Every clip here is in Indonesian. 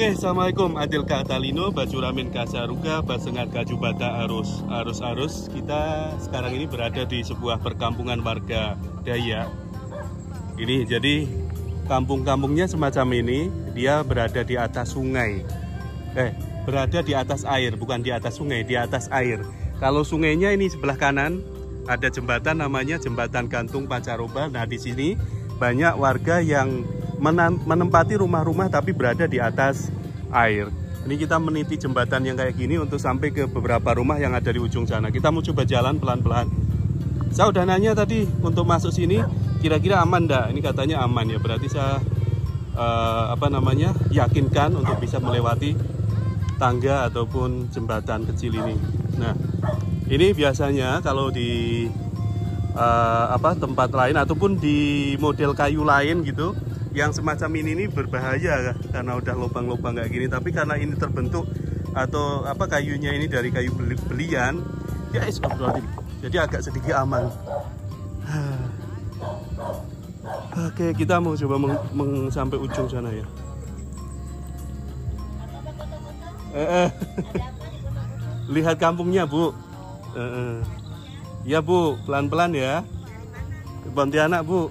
Oke, Assalamualaikum Adil Katalino, Ramin Kasaruga, Basengat Kajubata Arus Arus Arus Kita sekarang ini berada di sebuah perkampungan warga Daya. Ini jadi kampung-kampungnya semacam ini Dia berada di atas sungai Eh, berada di atas air, bukan di atas sungai, di atas air Kalau sungainya ini sebelah kanan Ada jembatan namanya Jembatan Gantung Pancaroba Nah, di sini banyak warga yang menempati rumah-rumah tapi berada di atas air. Ini kita meniti jembatan yang kayak gini untuk sampai ke beberapa rumah yang ada di ujung sana. Kita mau coba jalan pelan-pelan. Saya udah nanya tadi untuk masuk sini kira-kira aman enggak? Ini katanya aman ya. Berarti saya uh, apa namanya? yakinkan untuk bisa melewati tangga ataupun jembatan kecil ini. Nah, ini biasanya kalau di uh, apa tempat lain ataupun di model kayu lain gitu yang semacam ini ini berbahaya karena udah lubang-lubang kayak gini tapi karena ini terbentuk atau apa kayunya ini dari kayu beli belian ya is jadi agak sedikit aman oke kita mau coba meng, meng sampai ujung sana ya eh, eh. lihat kampungnya bu ya bu pelan-pelan ya Pontianak bu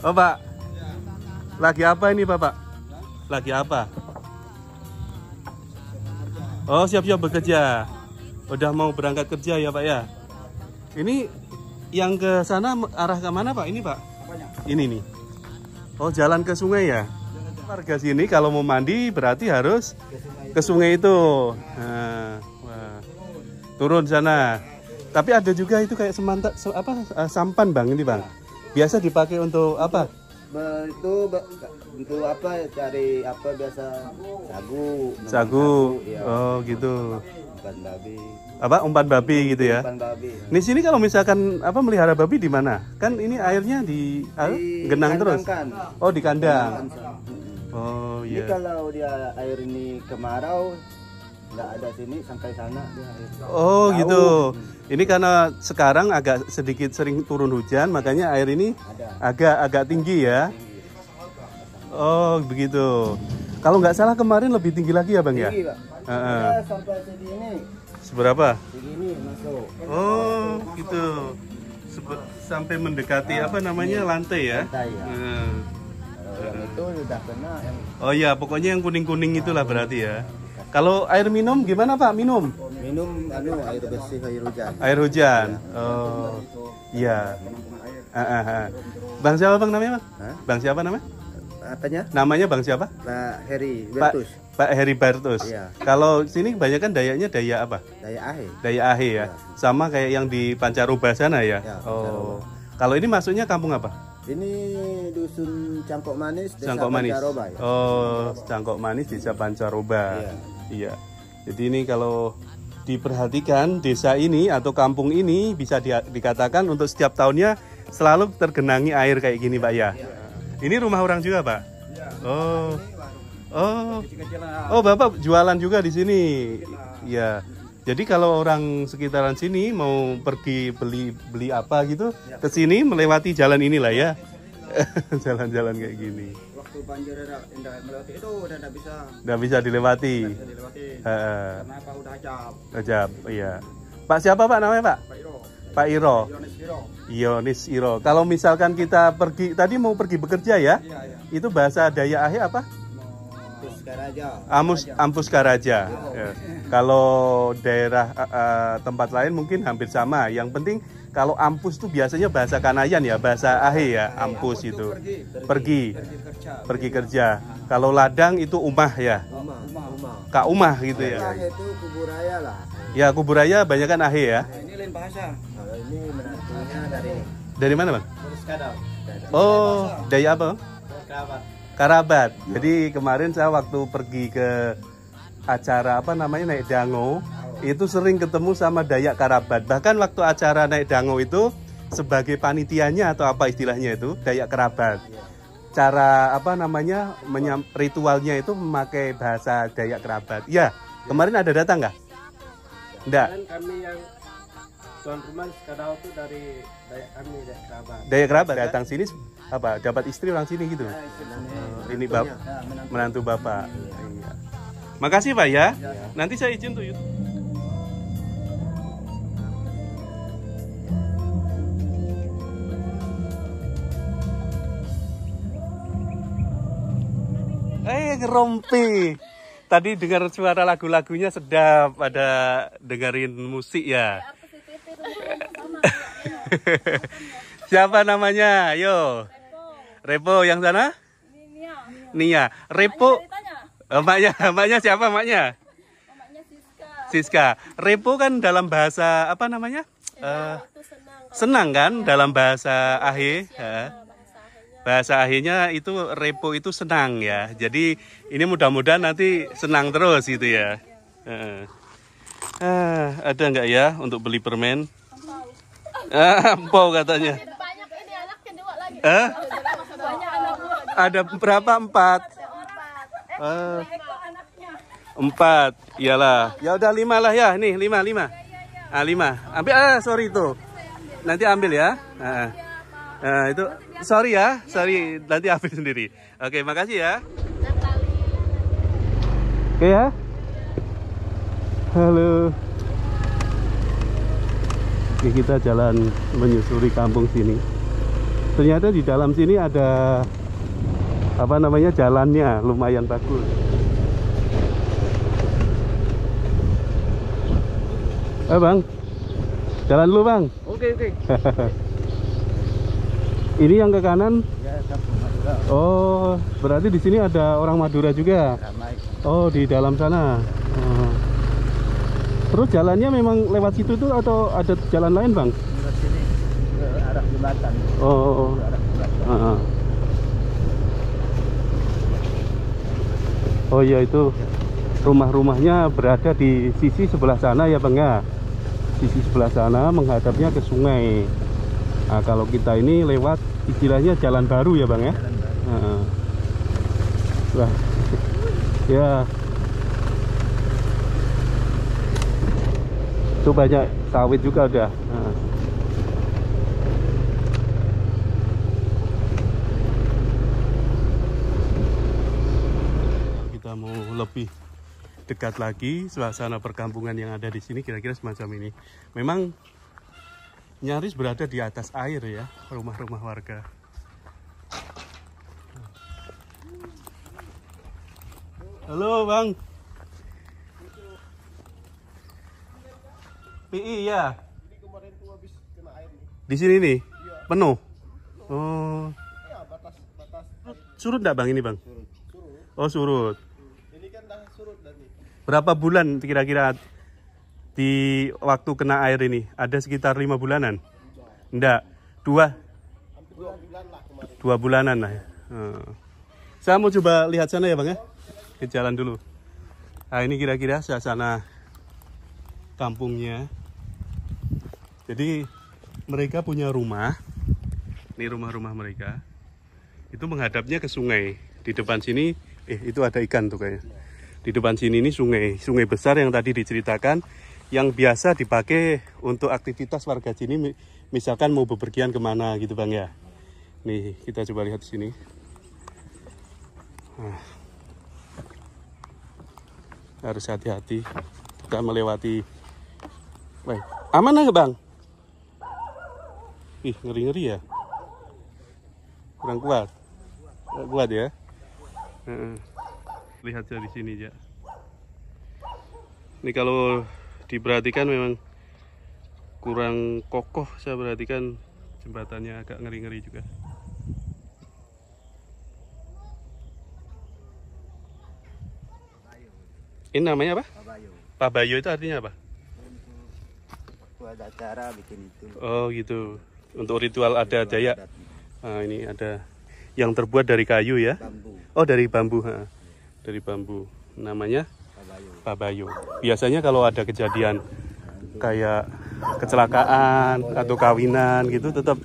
Oh Pak, lagi apa ini Bapak? Lagi apa? Oh siap-siap bekerja. Udah mau berangkat kerja ya Pak ya? Ini yang ke sana arah ke mana Pak? Ini Pak? Ini nih. Oh jalan ke sungai ya? Warga sini kalau mau mandi berarti harus ke sungai itu. Nah, Turun sana. Tapi ada juga itu kayak semanta, apa eh, sampan bang ini bang? Biasa dipakai untuk apa? itu untuk apa cari apa biasa sagu sagu ya. oh gitu umpan babi apa umpan babi gitu ya umpan babi ya. di sini kalau misalkan apa melihara babi di mana kan ini airnya di, ah, di genang terus oh di kandang oh iya yeah. kalau dia air ini kemarau nggak ada sini sampai sana Oh Jauh. gitu. Ini karena sekarang agak sedikit sering turun hujan, iya. makanya air ini ada. agak agak tinggi ya. Oh begitu. Kalau nggak salah kemarin lebih tinggi lagi ya bang ya? tinggi, ya. Uh -uh. sampai ini Seberapa? masuk. Oh masuk. gitu. Sebe sampai mendekati nah, apa namanya ini. Iya. lantai ya. Lantai ya. Uh. itu sudah kena. Yang... Oh iya, pokoknya yang kuning-kuning itulah berarti ya. Kalau air minum gimana Pak? Minum? Minum anu air bersih, air hujan. Air hujan. Ya. Oh. Iya. Ah, ah, ah. Bang siapa Bang namanya, Bang? Hah? Bang siapa namanya? Apanya? Namanya Bang siapa? Pak Heri Bertus. Pak, Pak Heri Bertus. Iya. Kalau sini kebanyakan dayanya daya apa? Daya ahe. Daya ahe ya. ya. Sama kayak yang di Pancaroba sana ya. ya oh. Kalau ini masuknya kampung apa? Ini dusun Cangkok Manis, desa Cangkok Manis. Pancaroba. Ya? Oh, Cangkok Manis, desa Pancaroba. Iya. Iya. Jadi ini kalau diperhatikan desa ini atau kampung ini bisa di, dikatakan untuk setiap tahunnya selalu tergenangi air kayak gini, Pak ya. Iya. Ini rumah orang juga, Pak. Iya. oh. Oh. Oh, Bapak jualan juga di sini. Iya. Jadi kalau orang sekitaran sini mau pergi beli beli apa gitu, iya. ke sini melewati jalan inilah ya. Jalan-jalan kayak gini waktu banjir tidak melewati itu udah tidak bisa tidak bisa dilewati, bisa dilewati. Uh, karena apa udah ajab ajab iya Pak siapa Pak namanya Pak Pak Iro Pak Iro Ionis Iro Iro kalau misalkan kita pergi tadi mau pergi bekerja ya, iya, iya. itu bahasa Daya Ahi apa Karaja. Amus Ampus Karaja. Oh. Iya. Ya. Kalau daerah uh, tempat lain mungkin hampir sama. Yang penting kalau ampus itu biasanya bahasa Kanayan ya, bahasa Ahe ya, ampus itu. Pergi. Pergi kerja. Kalau ladang itu umah ya. Kak umah gitu ya. itu kuburaya lah. Ya, kuburaya banyak kan Ahe ya. Nah, ini lain bahasa. ini dari Dari mana, Bang? Oh, dari apa? Karabat. Jadi kemarin saya waktu pergi ke acara apa namanya naik dango, itu sering ketemu sama Dayak Karabat. Bahkan waktu acara naik dango itu sebagai panitianya atau apa istilahnya itu Dayak Karabat Cara apa namanya menyam, ritualnya itu memakai bahasa Dayak Karabat Ya, kemarin ada datang nggak? Nggak. Kami yang tuan rumah sekarang itu dari Dayak kami Dayak Karabat. Dayak Karabat iya. datang sini apa dapat istri orang sini gitu. Nah, ini bab iya, menantu bapak. Makasih Pak ya. ya. Nanti saya izin tuh YouTube. Eh ngerompi. Tadi dengar suara lagu-lagunya sedap. Ada dengerin musik ya. Siapa namanya? Yo. Repo yang sana? Nia. Nia. Repo. Eh, maknya maknya siapa Maknya Siska. Siska. Repo kan dalam bahasa apa namanya? uh, senang, kan ya. dalam bahasa Ahe. Ya bahasa akhirnya itu repo itu senang ya. Jadi ini mudah-mudahan nanti senang terus gitu ya. Uh, ada nggak ya untuk beli permen? Empau uh, katanya. Eh? Ada berapa empat? Uh, empat, iyalah. Ya udah lima lah ya, nih lima lima. Ah lima. Ambil ah sorry itu. Nanti ambil ya. ah, iya, ah itu sorry ya, iya. sorry nanti habis sendiri. Oke, makasih ya. Oke ya. Halo. Oke, kita jalan menyusuri kampung sini. Ternyata di dalam sini ada apa namanya jalannya lumayan bagus. Eh bang, jalan lu bang. Oke oke. Ini yang ke kanan? Ya, oh, berarti di sini ada orang Madura juga? Iya, oh, di dalam sana. Oh. Terus jalannya memang lewat situ tuh atau ada jalan lain, Bang? Lewat sini ke arah jembatan. Oh, oh, oh. Ah, ah. Oh iya itu ya. rumah-rumahnya berada di sisi sebelah sana ya Bang ya sisi sebelah sana menghadapnya ke sungai nah kalau kita ini lewat istilahnya jalan baru ya bang ya jalan baru. Uh, ya itu banyak sawit juga udah uh. kita mau lebih dekat lagi suasana perkampungan yang ada di sini kira-kira semacam ini memang nyaris berada di atas air ya rumah-rumah warga halo bang PI ya di sini nih penuh oh surut enggak bang ini bang oh surut ini kan dah surut berapa bulan kira-kira di waktu kena air ini? Ada sekitar lima bulanan? Enggak. Dua? Dua bulanan lah Hmm. Saya mau coba lihat sana ya Bang ya. Ke jalan dulu. Nah ini kira-kira suasana kampungnya. Jadi mereka punya rumah. Ini rumah-rumah mereka. Itu menghadapnya ke sungai. Di depan sini, eh itu ada ikan tuh kayaknya. Di depan sini ini sungai, sungai besar yang tadi diceritakan yang biasa dipakai untuk aktivitas warga sini misalkan mau bepergian kemana gitu bang ya nih kita coba lihat di sini nah, harus hati-hati kita melewati Wah, aman nggak bang? Ih ngeri-ngeri ya kurang kuat kurang kuat ya lihat dari sini ya ini kalau diperhatikan memang kurang kokoh saya perhatikan jembatannya agak ngeri-ngeri juga ini namanya apa? Pabayo Pabayo itu artinya apa? Untuk acara bikin itu oh gitu untuk ritual ada jaya. nah, ini ada yang terbuat dari kayu ya oh dari bambu dari bambu namanya Babayu. Biasanya kalau ada kejadian kayak kecelakaan atau kawinan gitu tetap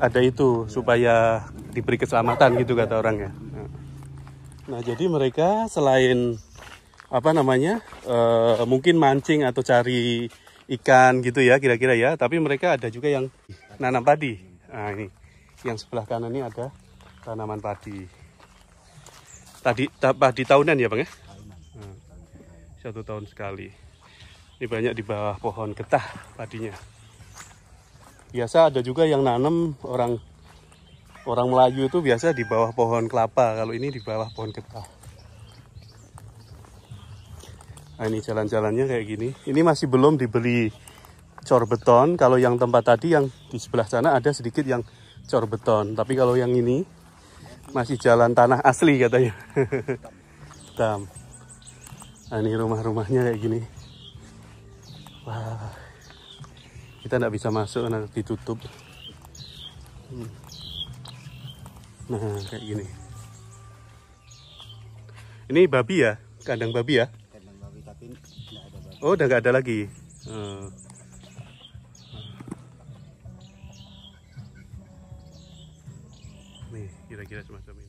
ada itu supaya diberi keselamatan gitu kata orang ya. Nah jadi mereka selain apa namanya uh, mungkin mancing atau cari ikan gitu ya kira-kira ya tapi mereka ada juga yang nanam padi nah ini yang sebelah kanan ini ada tanaman padi tadi padi tahunan ya bang ya satu tahun sekali ini banyak di bawah pohon getah padinya biasa ada juga yang nanam orang orang Melayu itu biasa di bawah pohon kelapa kalau ini di bawah pohon getah nah ini jalan-jalannya kayak gini ini masih belum dibeli cor beton kalau yang tempat tadi yang di sebelah sana ada sedikit yang cor beton tapi kalau yang ini masih jalan tanah asli katanya hitam nah ini rumah-rumahnya kayak gini wah kita nggak bisa masuk karena ditutup hmm. nah kayak gini ini babi ya kandang babi ya kandang babi tapi nggak ada babi oh udah nggak ada lagi hmm. nih kira-kira semacam ini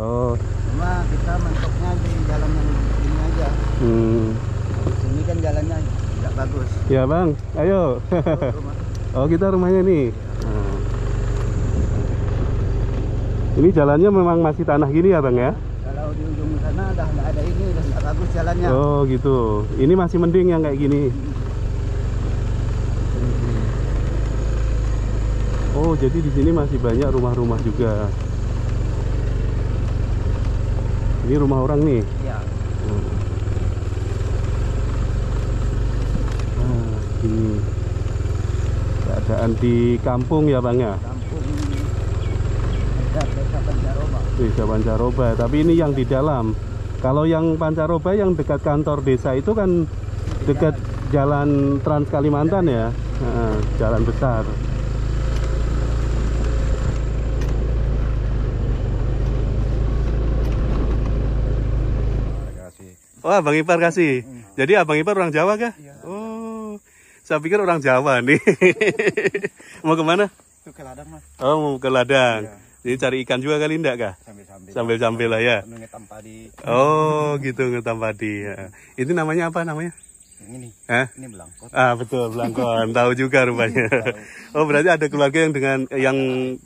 oh cuma kita mentoknya di jalan yang ini aja hmm. sini kan jalannya tidak bagus ya bang ayo oh, oh kita rumahnya nih hmm. ini jalannya memang masih tanah gini ya bang ya kalau di ujung sana ada nggak ada ini dan nggak bagus jalannya oh gitu ini masih mending yang kayak gini hmm. Oh, jadi di sini masih banyak rumah-rumah juga. Ini rumah orang nih. Ya. Nah, ini keadaan di kampung ya bang ya. Kampung desa Pancaroba. Desa Pancaroba. Tapi ini yang di dalam. Kalau yang Pancaroba yang dekat kantor desa itu kan dekat jalan Trans Kalimantan iya. ya, jalan besar. Oh, Abang Ipar kasih. Hmm. Jadi Abang Ipar orang Jawa kah? Iya. Oh. Saya pikir orang Jawa nih. mau kemana? Ke ladang, Mas. Oh, mau ke ladang. Iya. Jadi cari ikan juga kali enggak kah? Sambil-sambil. Sambil-sambil lah ya. ngetam padi. Oh, gitu ngetam padi. Ya. Ini namanya apa namanya? ini. Hah? Ini belangkon. Ah, betul belangkon. Tahu juga rupanya. oh, berarti ada keluarga yang dengan yang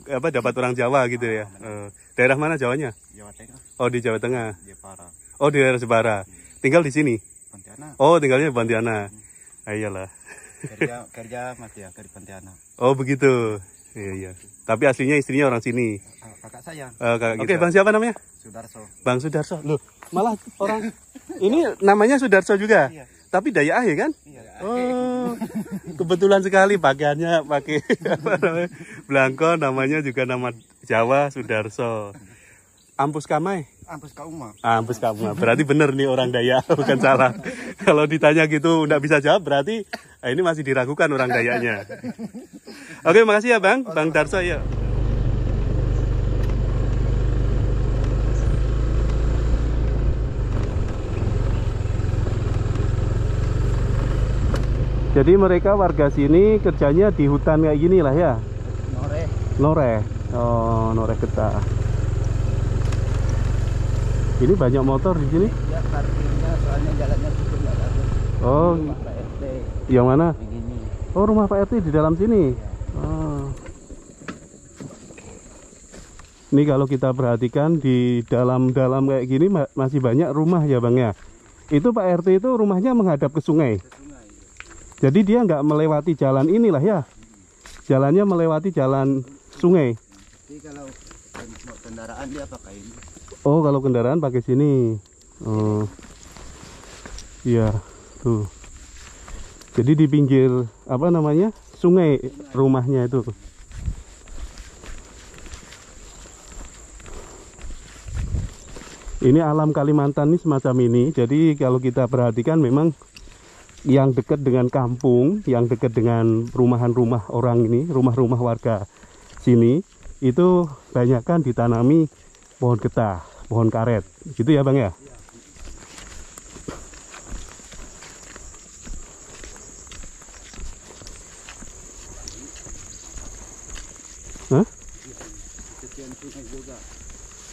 apa dapat orang Jawa gitu ya. Ah, eh, daerah mana Jawanya? Jawa Tengah. Oh, di Jawa Tengah. Jepara. Oh, di daerah Jepara. Hmm. Tinggal di sini? Pontianak. Oh, tinggalnya di Pontianak. Hmm. Ah, kerja, kerja mati ya, kerja Pontianak. Oh, begitu. Iya, iya. Tapi aslinya istrinya orang sini. Ah, kakak saya. Oh, kakak Oke, Bang siapa namanya? Sudarso. Bang Sudarso. Loh, malah orang ini namanya Sudarso juga. Iya. Tapi daya ah ya kan? Iya. Oh. Kebetulan sekali pakaiannya pakai apa namanya? Blangko namanya juga nama Jawa Sudarso. Ampus Kamai. Ambus Kauma. Ambus Kauma. Berarti benar nih orang Dayak, bukan salah. Kalau ditanya gitu enggak bisa jawab, berarti eh, ini masih diragukan orang Dayaknya. Oke, makasih ya Bang, Bang Darso ya. Jadi mereka warga sini kerjanya di hutan kayak gini lah ya. Noreh. Noreh. Oh, noreh kita. Ini banyak motor di sini? Ya, oh. Rumah Pak RT. Yang mana? Oh, rumah Pak RT di dalam sini. Ya. Oh. Ini kalau kita perhatikan di dalam-dalam kayak gini masih banyak rumah ya bang ya. Itu Pak RT itu rumahnya menghadap ke sungai. Iya. Jadi dia nggak melewati jalan inilah ya. Jalannya melewati jalan sungai. Jadi kalau kendaraan dia pakai ini. Oh kalau kendaraan pakai sini. Oh. Iya, tuh. Jadi di pinggir apa namanya? Sungai, rumahnya itu. Ini alam Kalimantan ini semacam ini. Jadi kalau kita perhatikan memang yang dekat dengan kampung, yang dekat dengan perumahan-rumah orang ini, rumah-rumah warga sini itu banyakkan ditanami pohon getah pohon karet gitu ya bang ya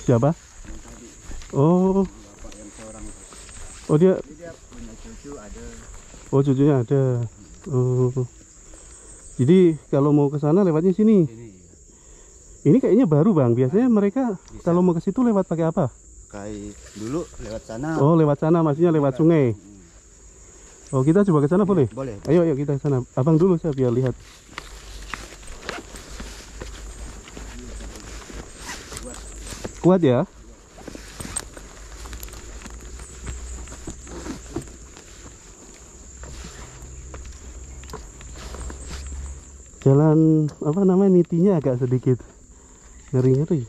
siapa oh oh dia oh cucunya ada oh jadi kalau mau ke sana lewatnya sini ini kayaknya baru bang. Biasanya mereka Bisa. kalau mau ke situ lewat pakai apa? Kayak dulu lewat sana. Oh lewat sana maksudnya lewat sungai. Hmm. Oh kita coba ke sana boleh? Boleh. Ayo ayo kita ke sana. Abang dulu saya biar lihat. Kuat ya? Jalan apa namanya nitinya agak sedikit nyeri tuh. Ya?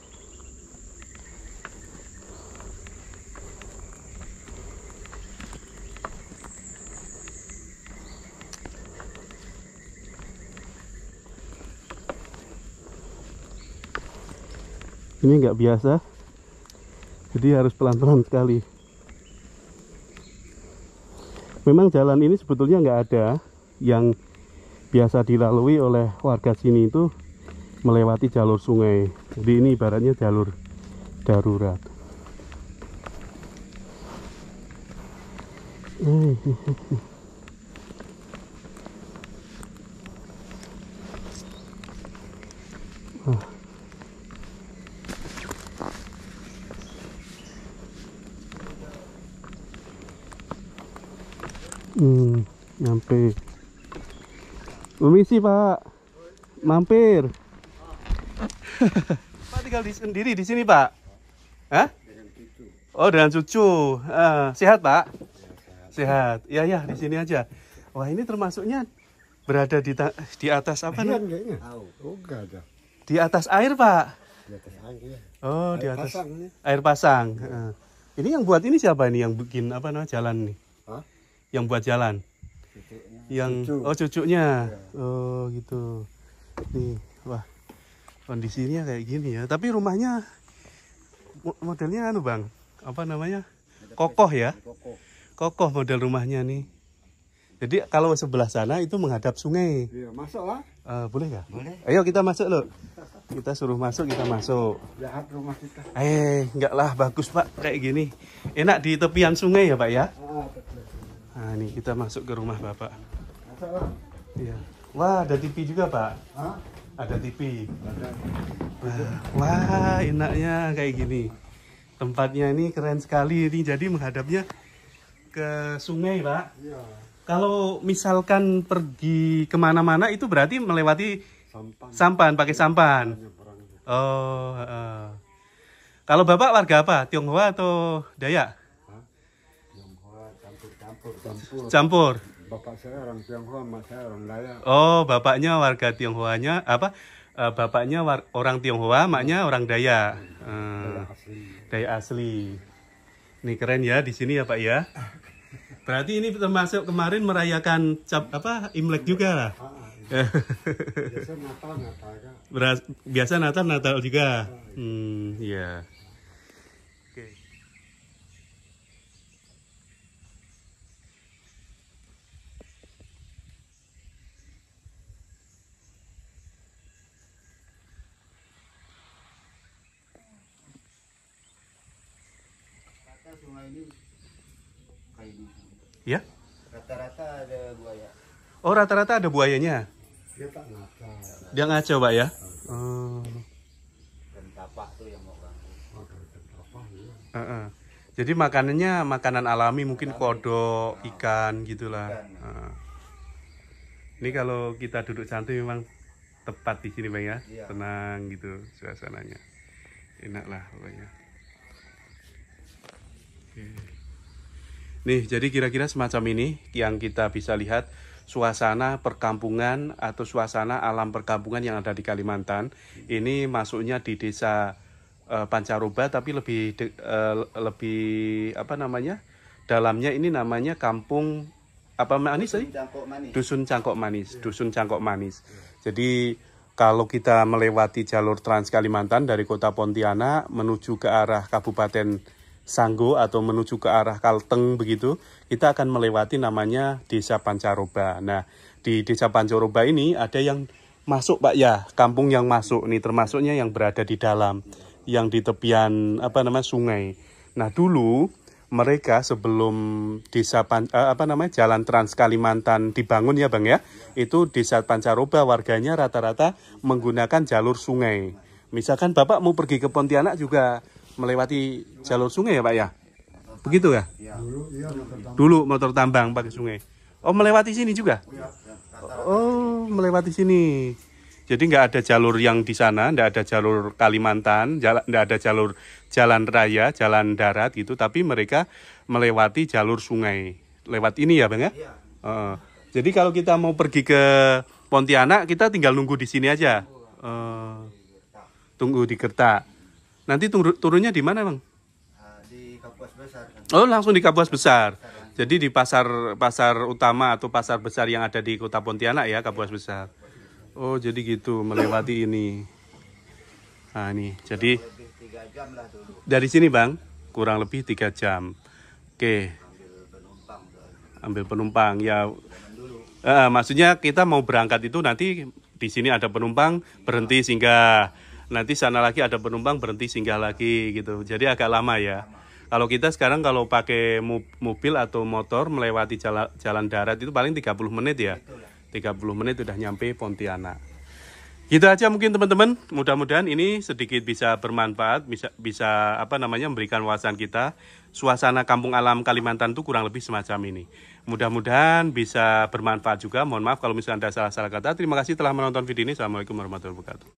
ini nggak biasa jadi harus pelan-pelan sekali memang jalan ini sebetulnya nggak ada yang biasa dilalui oleh warga sini itu melewati jalur sungai jadi ini ibaratnya jalur darurat Hmm, nyampe. Permisi, Pak. Mampir. Pak tinggal di sendiri di sini, Pak? Hah? Oh, dengan cucu. Uh, sehat, Pak? sehat. ya ya, di sini aja. Wah, ini termasuknya berada di di atas apa iya, nih? Oh, di atas air, Pak. Oh, di atas air iya. oh, pasang. Uh. Ini yang buat ini siapa ini yang bikin apa namanya jalan nih? Yang buat jalan? Yang oh cucunya. Oh, gitu. Nih, wah kondisinya kayak gini ya tapi rumahnya modelnya anu bang apa namanya kokoh ya kokoh model rumahnya nih jadi kalau sebelah sana itu menghadap sungai iya, masuk lah uh, boleh ya? boleh ayo kita masuk loh kita suruh masuk kita masuk jahat rumah kita eh enggak lah bagus pak kayak gini enak di tepian sungai ya pak ya ah, ah, nah ini kita masuk ke rumah bapak Masuk iya wah ada tv juga pak Hah? ada TV wah enaknya kayak gini tempatnya ini keren sekali ini jadi menghadapnya ke sungai pak iya. kalau misalkan pergi kemana-mana itu berarti melewati sampan, sampan pakai sampan iya, oh uh. kalau bapak warga apa tionghoa atau dayak Tionghoa campur campur, campur bapak saya orang Tionghoa, mak saya orang Dayak. Oh, bapaknya warga Tionghoanya apa? Eh, bapaknya war, orang Tionghoa, maknya orang Dayak. Uh, eh, Dayak asli. Ini keren ya di sini ya Pak ya. Berarti ini termasuk kemarin merayakan cap, apa Imlek juga. Ah, ah, iya. eh. biasa Natal Natal. Biasa Natal Natal juga. Hmm, ya. Yeah. Ya? Rata-rata ada buaya. Oh, rata-rata ada buayanya? Dia tak ngaca. Dia ngaca, Pak ya? Hmm. Oh. Dan tapak tuh yang mau ganggu. Uh -uh. Jadi makanannya makanan alami mungkin kodok, ah. ikan gitulah. Ikan. Ini kalau kita duduk santai memang tepat di sini Bang ya. Iya. Tenang gitu suasananya. Enak lah pokoknya. Nih, jadi kira-kira semacam ini yang kita bisa lihat suasana perkampungan atau suasana alam perkampungan yang ada di Kalimantan. Ini masuknya di desa uh, Pancaroba tapi lebih uh, lebih apa namanya? Dalamnya ini namanya kampung apa manis sih? Eh? Dusun Cangkok Manis. Iya. Dusun Cangkok Manis. Jadi kalau kita melewati jalur Trans Kalimantan dari kota Pontianak menuju ke arah Kabupaten Sanggo atau menuju ke arah Kalteng begitu, kita akan melewati namanya Desa Pancaroba. Nah, di Desa Pancaroba ini ada yang masuk Pak ya, kampung yang masuk nih termasuknya yang berada di dalam, yang di tepian apa namanya sungai. Nah, dulu mereka sebelum desa Pan, eh, apa namanya Jalan Trans Kalimantan dibangun ya Bang ya. Itu desa Pancaroba warganya rata-rata menggunakan jalur sungai. Misalkan Bapak mau pergi ke Pontianak juga melewati jalur sungai ya Pak ya? Begitu ya? Dulu motor tambang pakai sungai. Oh melewati sini juga? Oh melewati sini. Jadi nggak ada jalur yang di sana, nggak ada jalur Kalimantan, nggak ada jalur jalan raya, jalan darat gitu, tapi mereka melewati jalur sungai. Lewat ini ya bang ya? Iya. Uh, jadi kalau kita mau pergi ke Pontianak, kita tinggal nunggu di sini aja. Uh, tunggu di Kerta. Nanti tur turunnya di mana, Bang? Ah, di Kapuas Besar. Nanti. Oh, langsung di Kapuas Besar. Jadi di pasar pasar utama atau pasar besar yang ada di Kota Pontianak ya, Kapuas iya. Besar. Oh, jadi gitu melewati ini. Nah, ini. Jadi dari sini, Bang, kurang lebih 3 jam. Oke. Ambil penumpang ya. Uh, maksudnya kita mau berangkat itu nanti di sini ada penumpang berhenti singgah nanti sana lagi ada penumpang berhenti singgah lagi gitu. Jadi agak lama ya. Kalau kita sekarang kalau pakai mobil atau motor melewati jalan, jalan darat itu paling 30 menit ya. 30 menit sudah nyampe Pontianak. Gitu aja mungkin teman-teman. Mudah-mudahan ini sedikit bisa bermanfaat, bisa bisa apa namanya memberikan wawasan kita suasana kampung alam Kalimantan itu kurang lebih semacam ini. Mudah-mudahan bisa bermanfaat juga. Mohon maaf kalau misalnya ada salah-salah kata. Terima kasih telah menonton video ini. Assalamualaikum warahmatullahi wabarakatuh.